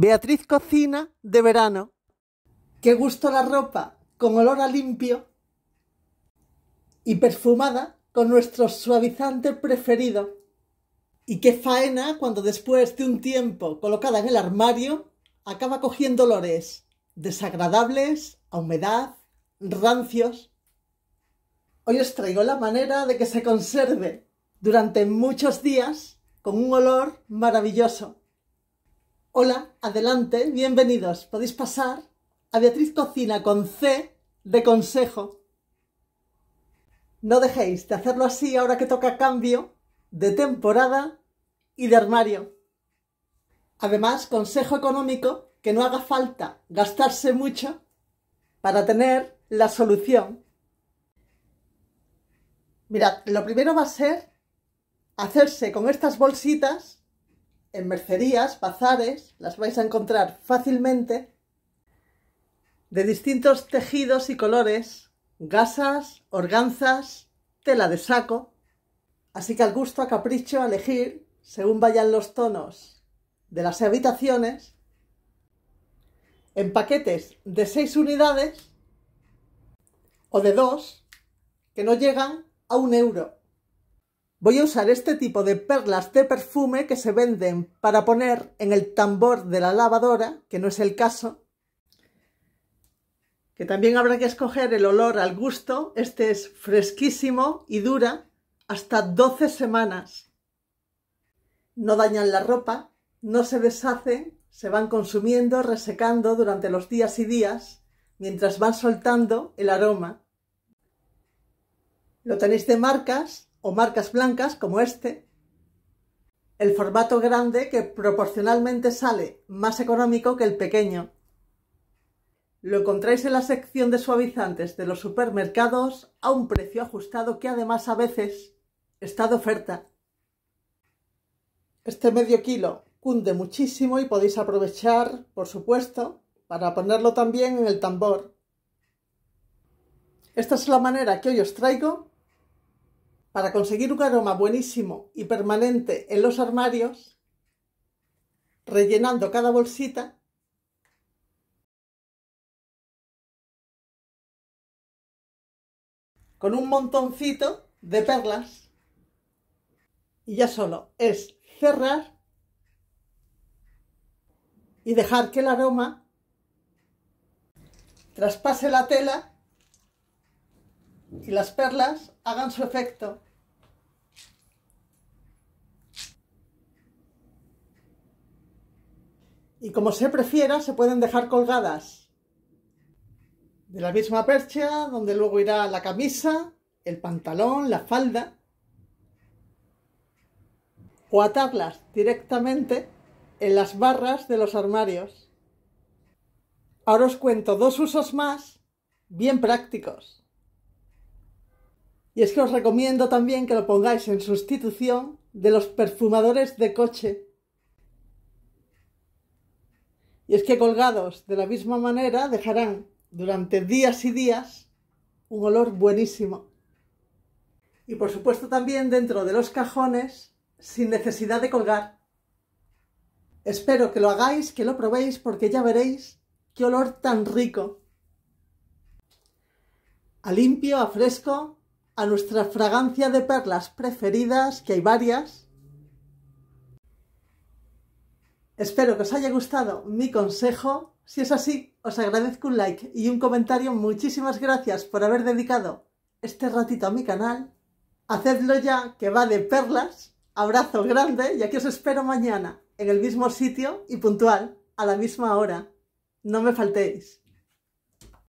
Beatriz cocina de verano. Qué gusto la ropa, con olor a limpio y perfumada con nuestro suavizante preferido. Y qué faena cuando después de un tiempo colocada en el armario, acaba cogiendo olores desagradables, a humedad, rancios. Hoy os traigo la manera de que se conserve durante muchos días con un olor maravilloso. Hola, adelante, bienvenidos. Podéis pasar a Beatriz Cocina con C de consejo. No dejéis de hacerlo así ahora que toca cambio de temporada y de armario. Además, consejo económico que no haga falta gastarse mucho para tener la solución. Mirad, lo primero va a ser hacerse con estas bolsitas en mercerías, bazares, las vais a encontrar fácilmente, de distintos tejidos y colores, gasas, organzas, tela de saco. Así que al gusto a capricho elegir, según vayan los tonos de las habitaciones, en paquetes de 6 unidades o de 2 que no llegan a un euro. Voy a usar este tipo de perlas de perfume que se venden para poner en el tambor de la lavadora, que no es el caso, que también habrá que escoger el olor al gusto. Este es fresquísimo y dura hasta 12 semanas. No dañan la ropa, no se deshacen, se van consumiendo, resecando durante los días y días, mientras van soltando el aroma. Lo tenéis de marcas o marcas blancas como este, el formato grande que proporcionalmente sale más económico que el pequeño. Lo encontráis en la sección de suavizantes de los supermercados a un precio ajustado que además a veces está de oferta. Este medio kilo cunde muchísimo y podéis aprovechar, por supuesto, para ponerlo también en el tambor. Esta es la manera que hoy os traigo para conseguir un aroma buenísimo y permanente en los armarios, rellenando cada bolsita con un montoncito de perlas. Y ya solo es cerrar y dejar que el aroma traspase la tela y las perlas hagan su efecto. y como se prefiera se pueden dejar colgadas de la misma percha donde luego irá la camisa, el pantalón, la falda o atarlas directamente en las barras de los armarios. Ahora os cuento dos usos más bien prácticos. Y es que os recomiendo también que lo pongáis en sustitución de los perfumadores de coche y es que colgados de la misma manera dejarán durante días y días un olor buenísimo. Y por supuesto también dentro de los cajones sin necesidad de colgar. Espero que lo hagáis, que lo probéis porque ya veréis qué olor tan rico. A limpio, a fresco, a nuestra fragancia de perlas preferidas, que hay varias, Espero que os haya gustado mi consejo. Si es así, os agradezco un like y un comentario. Muchísimas gracias por haber dedicado este ratito a mi canal. Hacedlo ya, que va de perlas. Abrazo grande y aquí os espero mañana en el mismo sitio y puntual, a la misma hora. No me faltéis.